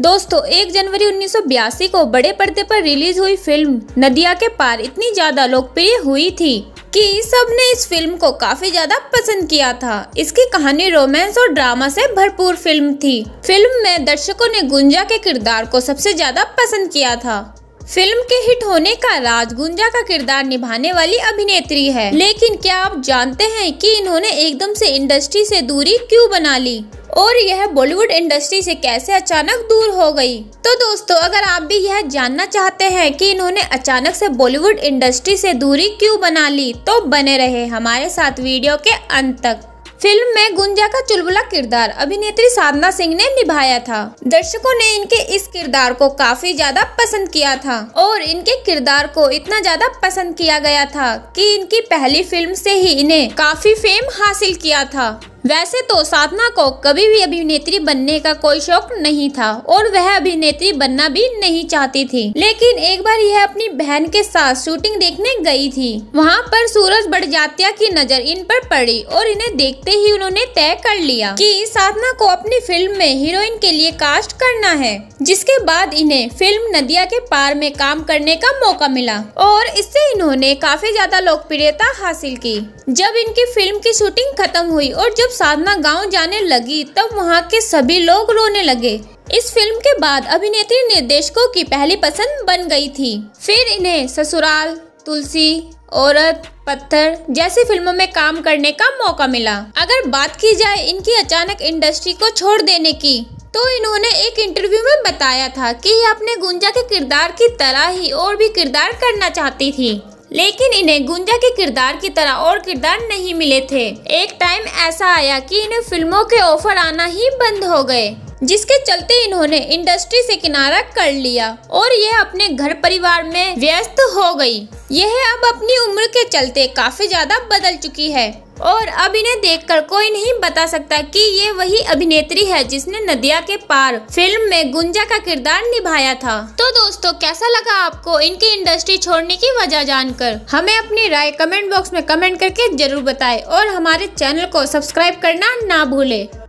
दोस्तों 1 जनवरी 1982 को बड़े पर्दे पर रिलीज हुई फिल्म नदिया के पार इतनी ज्यादा लोकप्रिय हुई थी कि सबने इस फिल्म को काफी ज्यादा पसंद किया था इसकी कहानी रोमांस और ड्रामा से भरपूर फिल्म थी फिल्म में दर्शकों ने गुंजा के किरदार को सबसे ज्यादा पसंद किया था फिल्म के हिट होने का राज गुंजा का किरदार निभाने वाली अभिनेत्री है लेकिन क्या आप जानते हैं कि इन्होंने एकदम से इंडस्ट्री से दूरी क्यों बना ली और यह बॉलीवुड इंडस्ट्री से कैसे अचानक दूर हो गई तो दोस्तों अगर आप भी यह जानना चाहते हैं कि इन्होंने अचानक से बॉलीवुड इंडस्ट्री से दूरी क्यों बना ली तो बने रहे हमारे साथ वीडियो के अंत तक फिल्म में गुंजा का चुलबुला किरदार अभिनेत्री साधना सिंह ने निभाया था दर्शकों ने इनके इस किरदार को काफी ज्यादा पसंद किया था और इनके किरदार को इतना ज्यादा पसंद किया गया था कि इनकी पहली फिल्म से ही इन्हें काफी फेम हासिल किया था वैसे तो साधना को कभी भी अभिनेत्री बनने का कोई शौक नहीं था और वह अभिनेत्री बनना भी नहीं चाहती थी लेकिन एक बार यह अपनी बहन के साथ शूटिंग देखने गई थी वहाँ पर सूरज बड़जातिया की नज़र इन पर पड़ी और इन्हें देखते ही उन्होंने तय कर लिया कि साधना को अपनी फिल्म में हीरोइन के लिए कास्ट करना है जिसके बाद इन्हें फिल्म नदिया के पार में काम करने का मौका मिला और इससे इन्होंने काफी ज्यादा लोकप्रियता हासिल की जब इनकी फिल्म की शूटिंग खत्म हुई और जब साधना गांव जाने लगी तब वहां के सभी लोग रोने लगे इस फिल्म के बाद अभिनेत्री निर्देशकों की पहली पसंद बन गई थी फिर इन्हें ससुराल तुलसी औरत पत्थर जैसी फिल्मों में काम करने का मौका मिला अगर बात की जाए इनकी अचानक इंडस्ट्री को छोड़ देने की तो इन्होंने एक इंटरव्यू में बताया था कि ये अपने गुंजा के किरदार की तरह ही और भी किरदार करना चाहती थी लेकिन इन्हें गुंजा के किरदार की तरह और किरदार नहीं मिले थे एक टाइम ऐसा आया कि इन्हें फिल्मों के ऑफर आना ही बंद हो गए जिसके चलते इन्होंने इंडस्ट्री से किनारा कर लिया और यह अपने घर परिवार में व्यस्त हो गई यह अब अपनी उम्र के चलते काफी ज्यादा बदल चुकी है और अब इन्हें देखकर कोई नहीं बता सकता कि ये वही अभिनेत्री है जिसने नदिया के पार फिल्म में गुंजा का किरदार निभाया था तो दोस्तों कैसा लगा आपको इनकी इंडस्ट्री छोड़ने की वजह जानकर हमें अपनी राय कमेंट बॉक्स में कमेंट करके जरूर बताएं और हमारे चैनल को सब्सक्राइब करना ना भूले